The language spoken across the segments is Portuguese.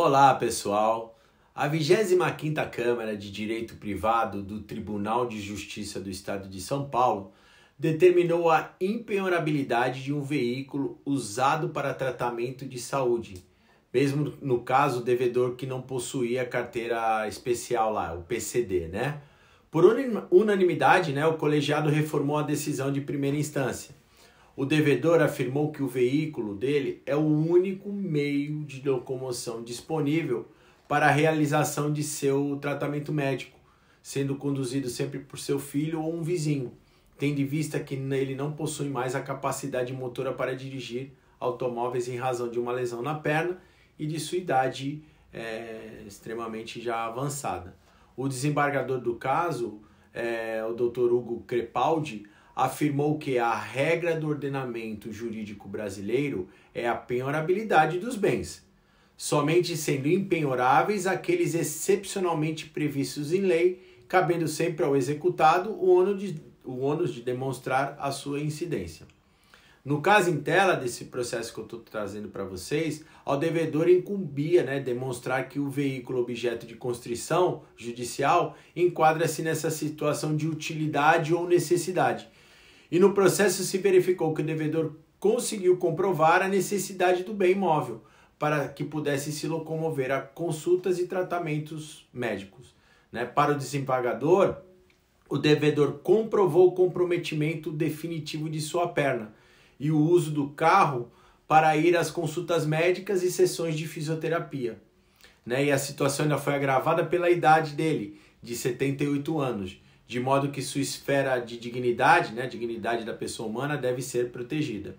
Olá, pessoal. A 25ª Câmara de Direito Privado do Tribunal de Justiça do Estado de São Paulo determinou a impenhorabilidade de um veículo usado para tratamento de saúde, mesmo no caso devedor que não possuía carteira especial lá, o PCD, né? Por unanimidade, né, o colegiado reformou a decisão de primeira instância. O devedor afirmou que o veículo dele é o único meio de locomoção disponível para a realização de seu tratamento médico, sendo conduzido sempre por seu filho ou um vizinho, tendo em vista que ele não possui mais a capacidade motora para dirigir automóveis em razão de uma lesão na perna e de sua idade é, extremamente já avançada. O desembargador do caso, é, o Dr. Hugo Crepaldi, afirmou que a regra do ordenamento jurídico brasileiro é a penhorabilidade dos bens, somente sendo impenhoráveis aqueles excepcionalmente previstos em lei, cabendo sempre ao executado o ônus de, o ônus de demonstrar a sua incidência. No caso em tela desse processo que eu estou trazendo para vocês, ao devedor incumbia né, demonstrar que o veículo objeto de constrição judicial enquadra-se nessa situação de utilidade ou necessidade, e no processo se verificou que o devedor conseguiu comprovar a necessidade do bem imóvel para que pudesse se locomover a consultas e tratamentos médicos. Né? Para o desembargador, o devedor comprovou o comprometimento definitivo de sua perna e o uso do carro para ir às consultas médicas e sessões de fisioterapia. Né? E a situação ainda foi agravada pela idade dele, de 78 anos, de modo que sua esfera de dignidade, né, dignidade da pessoa humana, deve ser protegida.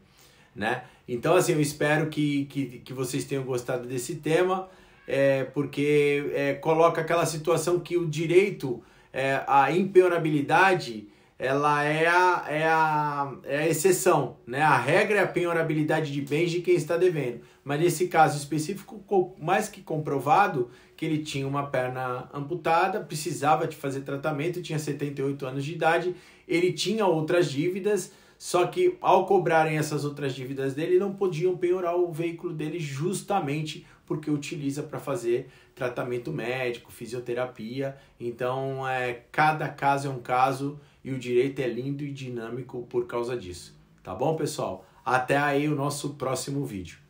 Né? Então, assim, eu espero que, que, que vocês tenham gostado desse tema, é, porque é, coloca aquela situação que o direito é, à impenhorabilidade ela é a, é a, é a exceção, né? A regra é a penhorabilidade de bens de quem está devendo. Mas nesse caso específico, mais que comprovado que ele tinha uma perna amputada, precisava de fazer tratamento, tinha 78 anos de idade, ele tinha outras dívidas, só que ao cobrarem essas outras dívidas dele, não podiam penhorar o veículo dele justamente porque utiliza para fazer tratamento médico, fisioterapia. Então, é, cada caso é um caso e o direito é lindo e dinâmico por causa disso. Tá bom, pessoal? Até aí o nosso próximo vídeo.